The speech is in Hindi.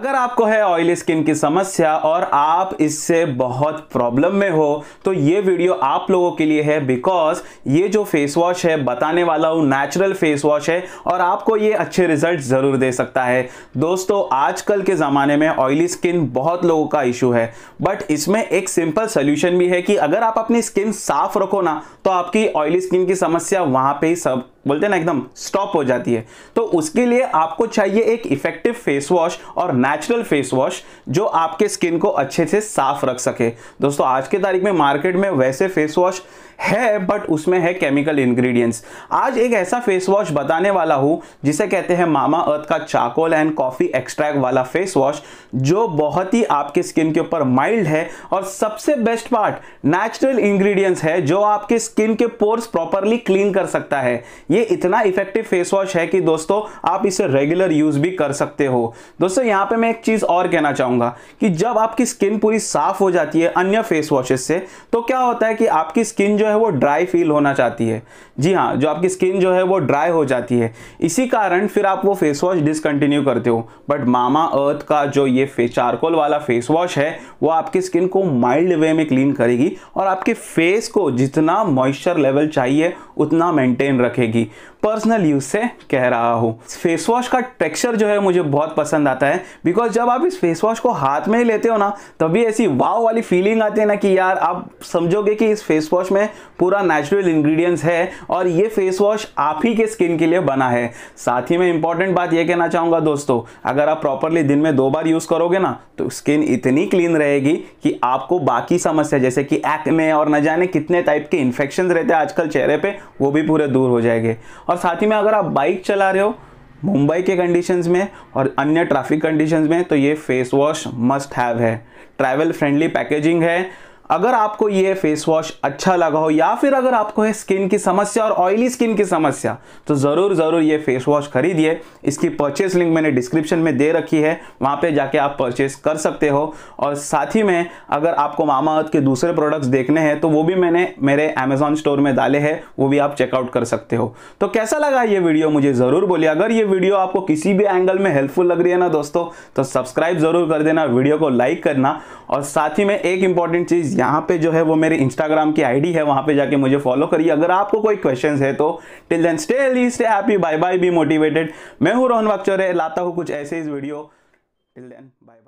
अगर आपको है ऑयली स्किन की समस्या और आप इससे बहुत प्रॉब्लम में हो तो ये वीडियो आप लोगों के लिए है बिकॉज ये जो फेस वॉश है बताने वाला हूँ नेचुरल फेस वॉश है और आपको ये अच्छे रिजल्ट ज़रूर दे सकता है दोस्तों आजकल के ज़माने में ऑयली स्किन बहुत लोगों का इशू है बट इसमें एक सिंपल सोल्यूशन भी है कि अगर आप अपनी स्किन साफ रखो ना तो आपकी ऑयली स्किन की समस्या वहाँ पर सब बोलते हैं ना एकदम स्टॉप हो जाती है तो उसके लिए आपको चाहिए एक इफेक्टिव फेस वॉश और नेचुरल फेस वॉश जो आपके स्किन को अच्छे से साफ रख सके दोस्तों आज के तारीख में मार्केट में वैसे फेस वॉश है बट उसमें है केमिकल इंग्रेडिएंट्स आज एक ऐसा फेस वॉश बताने वाला हूँ जिसे कहते हैं मामा अर्थ का चाकोल एंड कॉफ़ी एक्सट्रैक्ट वाला फेस वॉश जो बहुत ही आपकी स्किन के ऊपर माइल्ड है और सबसे बेस्ट पार्ट नेचुरल इंग्रेडिएंट्स है जो आपके स्किन के पोर्स प्रॉपरली क्लीन कर सकता है ये इतना इफेक्टिव फेस वॉश है कि दोस्तों आप इसे रेगुलर यूज़ भी कर सकते हो दोस्तों यहाँ पे मैं एक चीज़ और कहना चाहूंगा कि जब आपकी स्किन पूरी साफ हो जाती है अन्य फेस वॉशेस से तो क्या होता है कि आपकी स्किन जो है वो ड्राई फील होना चाहती है जी हाँ जो आपकी स्किन जो है वो ड्राई हो जाती है इसी कारण फिर आप वो फेस वॉश डिसकंटिन्यू करते हो बट मामा अर्थ का जो ये चारकोल वाला फेस वॉश है वो आपकी स्किन को माइल्ड वे में क्लीन करेगी और आपके फेस को जितना मॉइस्चर लेवल चाहिए उतना मेंटेन रखेगी पर्सनल यूज से कह रहा हूँ फेस वॉश का टेक्सचर जो है मुझे बहुत पसंद आता है बिकॉज जब आप इस फेस वॉश को हाथ में ही लेते हो ना तभी ऐसी वाव वाली फीलिंग आती है ना कि यार आप समझोगे कि इस फेस वॉश में पूरा नेचुरल इंग्रेडिएंट्स है और ये फेस वॉश आप ही के स्किन के लिए बना है साथ ही में इंपॉर्टेंट बात यह कहना चाहूँगा दोस्तों अगर आप प्रॉपरली दिन में दो बार यूज़ करोगे ना तो स्किन इतनी क्लीन रहेगी कि आपको बाकी समस्या जैसे कि एक्ने और न जाने कितने टाइप के इन्फेक्शन रहते हैं आजकल चेहरे पर वो भी पूरे दूर हो जाएंगे और साथ ही में अगर आप बाइक चला रहे हो मुंबई के कंडीशंस में और अन्य ट्रैफिक कंडीशंस में तो ये फेस वॉश मस्ट हैव है ट्रैवल फ्रेंडली पैकेजिंग है अगर आपको ये फेस वॉश अच्छा लगा हो या फिर अगर आपको है स्किन की समस्या और ऑयली स्किन की समस्या तो ज़रूर ज़रूर ये फेस वॉश खरीदिए इसकी परचेस लिंक मैंने डिस्क्रिप्शन में दे रखी है वहाँ पे जाके आप परचेस कर सकते हो और साथ ही में अगर आपको मामा अर्थ के दूसरे प्रोडक्ट्स देखने हैं तो वो भी मैंने मेरे अमेजोन स्टोर में डाले हैं वो भी आप चेकआउट कर सकते हो तो कैसा लगा ये वीडियो मुझे ज़रूर बोलिए अगर ये वीडियो आपको किसी भी एंगल में हेल्पफुल लग रही है ना दोस्तों तो सब्सक्राइब ज़रूर कर देना वीडियो को लाइक करना और साथ ही में एक इंपॉर्टेंट चीज़ यहाँ पे जो है वो मेरे इंस्टाग्राम की आईडी है वहां पे जाके मुझे फॉलो करिए अगर आपको कोई क्वेश्चन है तो till then stay stay happy bye bye be motivated मैं हूँ रोहन वाक्चौरे लाता हूं कुछ ऐसे इस video till then bye bye